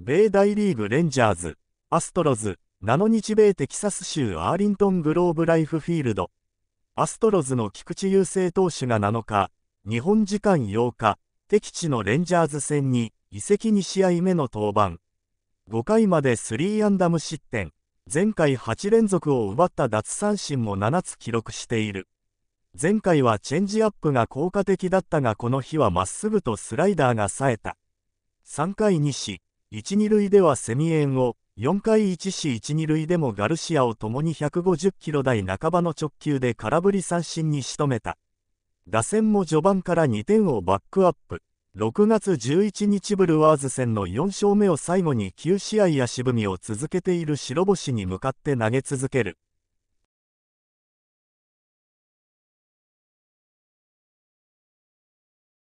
米大リーグレンジャーズ、アストロズ、7日米テキサス州アーリントングローブライフフィールド。アストロズの菊池雄星投手が7日、日本時間8日、敵地のレンジャーズ戦に移籍2試合目の登板。5回まで3ンダム失点、前回8連続を奪った奪三振も7つ記録している。前回はチェンジアップが効果的だったがこの日はまっすぐとスライダーが冴えた。3回に死。1、2塁ではセミエンを、4回1死一2塁でもガルシアをともに150キロ台半ばの直球で空振り三振に仕留めた。打線も序盤から2点をバックアップ。6月11日ブルワーズ戦の4勝目を最後に9試合足踏みを続けている白星に向かって投げ続ける。